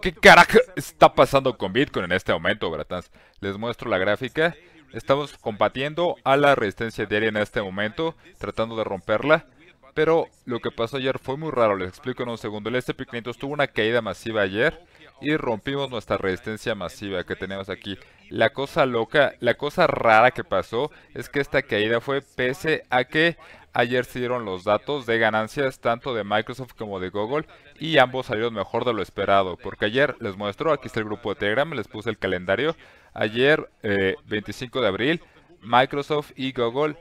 ¿Qué carajo está pasando con Bitcoin en este momento, bratans? Les muestro la gráfica. Estamos combatiendo a la resistencia diaria en este momento, tratando de romperla. Pero lo que pasó ayer fue muy raro, les explico en un segundo. El S&P 500 tuvo una caída masiva ayer y rompimos nuestra resistencia masiva que tenemos aquí. La cosa loca, la cosa rara que pasó es que esta caída fue pese a que ayer se dieron los datos de ganancias tanto de Microsoft como de Google y ambos salieron mejor de lo esperado. Porque ayer les muestro, aquí está el grupo de Telegram, les puse el calendario. Ayer, 25 eh, de abril, Microsoft y Google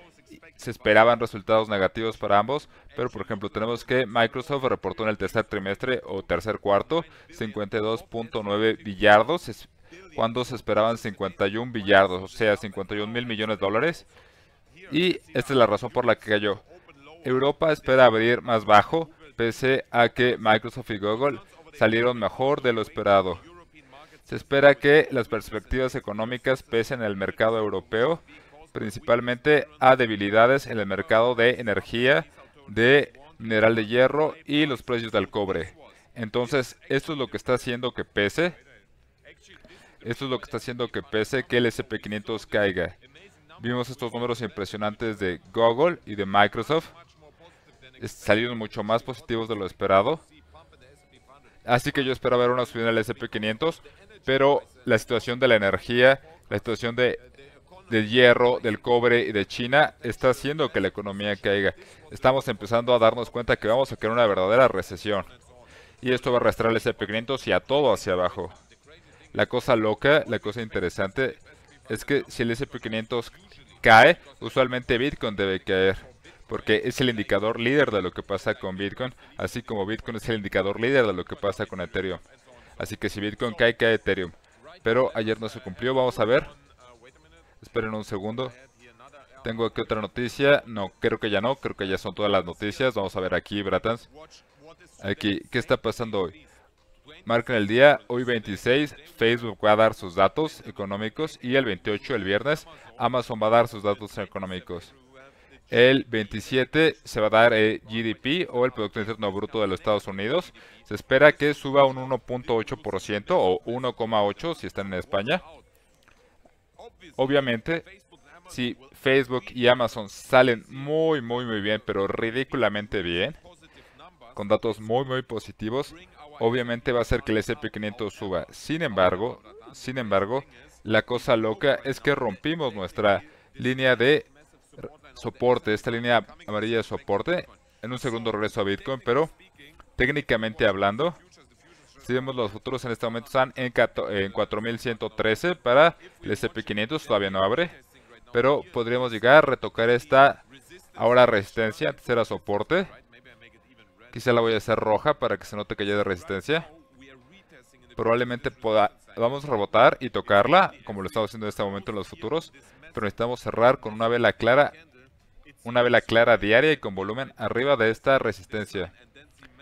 se esperaban resultados negativos para ambos, pero por ejemplo tenemos que Microsoft reportó en el tercer trimestre o tercer cuarto 52.9 billardos, cuando se esperaban 51 billardos, o sea 51 mil millones de dólares. Y esta es la razón por la que cayó. Europa espera abrir más bajo, pese a que Microsoft y Google salieron mejor de lo esperado. Se espera que las perspectivas económicas pesen en el mercado europeo principalmente a debilidades en el mercado de energía, de mineral de hierro y los precios del cobre. Entonces, esto es lo que está haciendo que pese. Esto es lo que está haciendo que pese que el SP500 caiga. Vimos estos números impresionantes de Google y de Microsoft. Salieron mucho más positivos de lo esperado. Así que yo espero ver una subida en SP500, pero la situación de la energía, la situación de del hierro, del cobre y de China está haciendo que la economía caiga. Estamos empezando a darnos cuenta que vamos a crear una verdadera recesión. Y esto va a arrastrar el S&P 500 y a todo hacia abajo. La cosa loca, la cosa interesante, es que si el S&P 500 cae, usualmente Bitcoin debe caer. Porque es el indicador líder de lo que pasa con Bitcoin, así como Bitcoin es el indicador líder de lo que pasa con Ethereum. Así que si Bitcoin cae, cae Ethereum. Pero ayer no se cumplió, vamos a ver. Esperen un segundo. Tengo aquí otra noticia. No, creo que ya no. Creo que ya son todas las noticias. Vamos a ver aquí, Bratans. Aquí, ¿qué está pasando hoy? Marquen el día, hoy 26, Facebook va a dar sus datos económicos y el 28, el viernes, Amazon va a dar sus datos económicos. El 27 se va a dar el eh, GDP o el Producto Interno Bruto de los Estados Unidos. Se espera que suba un 1.8% o 1.8 si están en España. Obviamente, si Facebook y Amazon salen muy, muy, muy bien, pero ridículamente bien, con datos muy, muy positivos, obviamente va a hacer que el SP500 suba. Sin embargo, sin embargo, la cosa loca es que rompimos nuestra línea de soporte, esta línea amarilla de soporte, en un segundo regreso a Bitcoin, pero técnicamente hablando, si vemos los futuros en este momento están en 4113 para el SP500, todavía no abre. Pero podríamos llegar a retocar esta ahora resistencia, antes era soporte. Quizá la voy a hacer roja para que se note que ya de resistencia. Probablemente vamos a rebotar y tocarla, como lo estamos haciendo en este momento en los futuros. Pero necesitamos cerrar con una vela clara, una vela clara diaria y con volumen arriba de esta resistencia.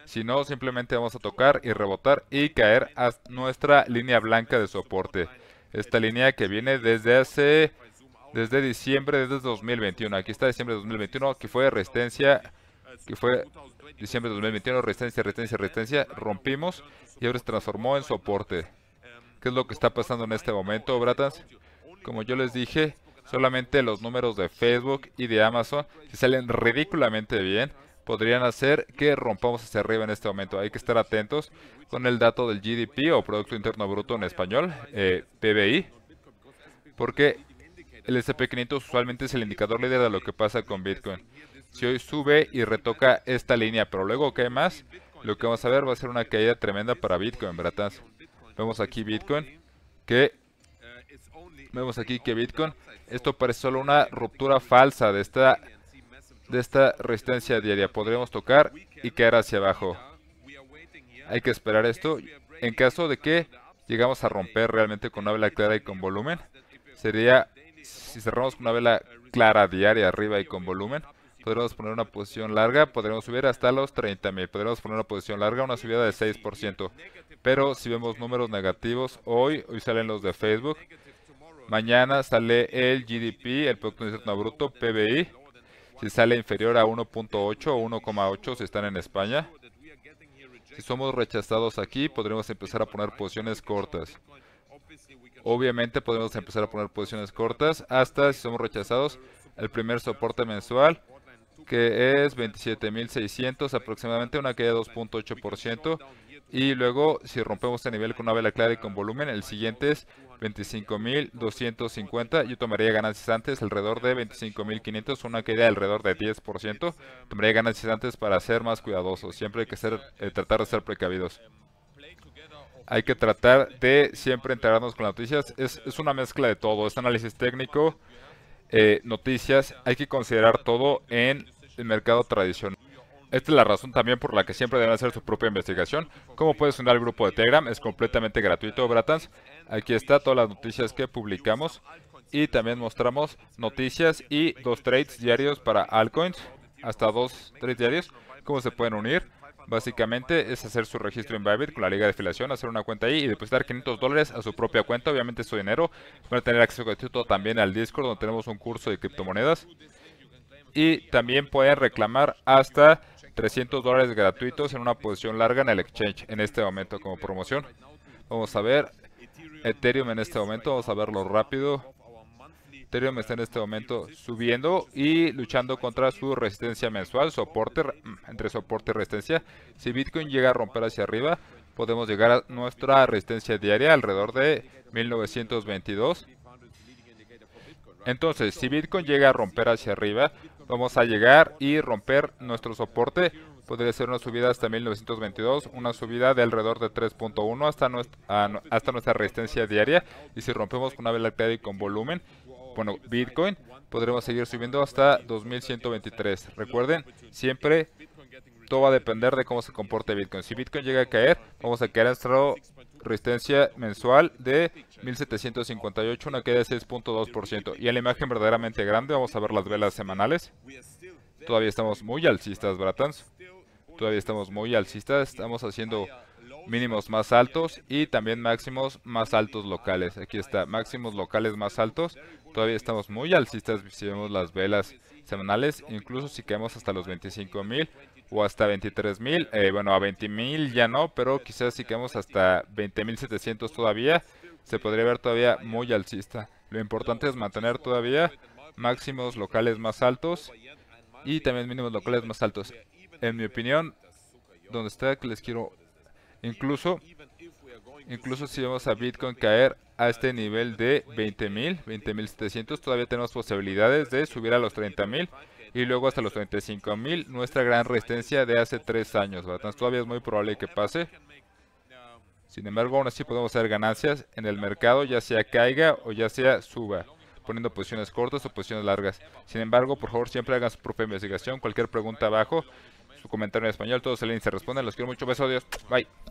Si no, simplemente vamos a tocar y rebotar y caer a nuestra línea blanca de soporte. Esta línea que viene desde hace... Desde diciembre, desde 2021. Aquí está diciembre de 2021, que fue resistencia que fue diciembre de 2021, resistencia, resistencia, resistencia, rompimos y ahora se transformó en soporte. ¿Qué es lo que está pasando en este momento, Bratas? Como yo les dije, solamente los números de Facebook y de Amazon salen ridículamente bien podrían hacer que rompamos hacia arriba en este momento. Hay que estar atentos con el dato del GDP o Producto Interno Bruto en español, eh, PBI, porque el SP500 usualmente es el indicador líder de lo que pasa con Bitcoin. Si hoy sube y retoca esta línea, pero luego ¿qué más, lo que vamos a ver va a ser una caída tremenda para Bitcoin, ¿verdad? Vemos aquí Bitcoin, que vemos aquí que Bitcoin, esto parece solo una ruptura falsa de esta de esta resistencia diaria. Podremos tocar y caer hacia abajo. Hay que esperar esto. En caso de que llegamos a romper realmente con una vela clara y con volumen, sería si cerramos con una vela clara diaria arriba y con volumen, podremos poner una posición larga, podremos subir hasta los 30.000, podremos poner una posición larga, una subida de 6%. Pero si vemos números negativos, hoy, hoy salen los de Facebook, mañana sale el GDP, el Producto Interno Bruto, PBI, si sale inferior a 1.8 o 1.8 si están en España. Si somos rechazados aquí, podremos empezar a poner posiciones cortas. Obviamente podemos empezar a poner posiciones cortas hasta si somos rechazados el primer soporte mensual que es 27.600 aproximadamente, una caída de 2.8%. Y luego si rompemos este nivel con una vela clara y con volumen, el siguiente es 25.250. Yo tomaría ganancias antes alrededor de 25.500, una caída alrededor de 10%. Tomaría ganancias antes para ser más cuidadosos. Siempre hay que ser, eh, tratar de ser precavidos. Hay que tratar de siempre enterarnos con las noticias. Es, una mezcla de todo. Es análisis técnico, eh, noticias. Hay que considerar todo en el mercado tradicional. Esta es la razón también por la que siempre deben hacer su propia investigación. Cómo puedes unir al grupo de Telegram, es completamente gratuito, Bratans. Aquí está todas las noticias que publicamos y también mostramos noticias y dos trades diarios para altcoins, hasta dos trades diarios, cómo se pueden unir. Básicamente es hacer su registro en Bybit con la liga de afiliación, hacer una cuenta ahí y depositar 500 dólares a su propia cuenta, obviamente su dinero. para a tener acceso gratuito también al Discord donde tenemos un curso de criptomonedas. Y también pueden reclamar hasta 300 dólares gratuitos en una posición larga en el exchange en este momento como promoción. Vamos a ver, Ethereum en este momento, vamos a verlo rápido. Ethereum está en este momento subiendo y luchando contra su resistencia mensual, soporte, mm, entre soporte y resistencia. Si Bitcoin llega a romper hacia arriba, podemos llegar a nuestra resistencia diaria alrededor de 1922. Entonces, si Bitcoin llega a romper hacia arriba, vamos a llegar y romper nuestro soporte podría ser una subida hasta 1922, una subida de alrededor de 3.1 hasta, nuestra, hasta nuestra resistencia diaria. Y si rompemos con una vela y con volumen, bueno, Bitcoin, podremos seguir subiendo hasta 2123. Recuerden, siempre todo va a depender de cómo se comporte Bitcoin. Si Bitcoin llega a caer, vamos a caer nuestra resistencia mensual de 1758, una caída de 6.2%. Y en la imagen verdaderamente grande, vamos a ver las velas semanales. Todavía estamos muy alcistas, Bratans todavía estamos muy alcistas, estamos haciendo mínimos más altos y también máximos más altos locales. Aquí está, máximos locales más altos. Todavía estamos muy alcistas si vemos las velas semanales, incluso si caemos hasta los 25.000 o hasta 23.000. Eh, bueno, a 20.000 ya no, pero quizás si caemos hasta 20.700 todavía, se podría ver todavía muy alcista. Lo importante es mantener todavía máximos locales más altos y también mínimos locales más altos en mi opinión, donde está que les quiero... Incluso, incluso si vamos a Bitcoin caer a este nivel de 20.000, 20.700, todavía tenemos posibilidades de subir a los 30.000 y luego hasta los 35.000, nuestra gran resistencia de hace tres años. Todavía es muy probable que pase. Sin embargo, aún así podemos hacer ganancias en el mercado, ya sea caiga o ya sea suba, poniendo posiciones cortas o posiciones largas. Sin embargo, por favor, siempre hagan su propia investigación. Cualquier pregunta abajo su comentario en español. Todos el link se responden. Los quiero mucho. Besos, adiós. Bye.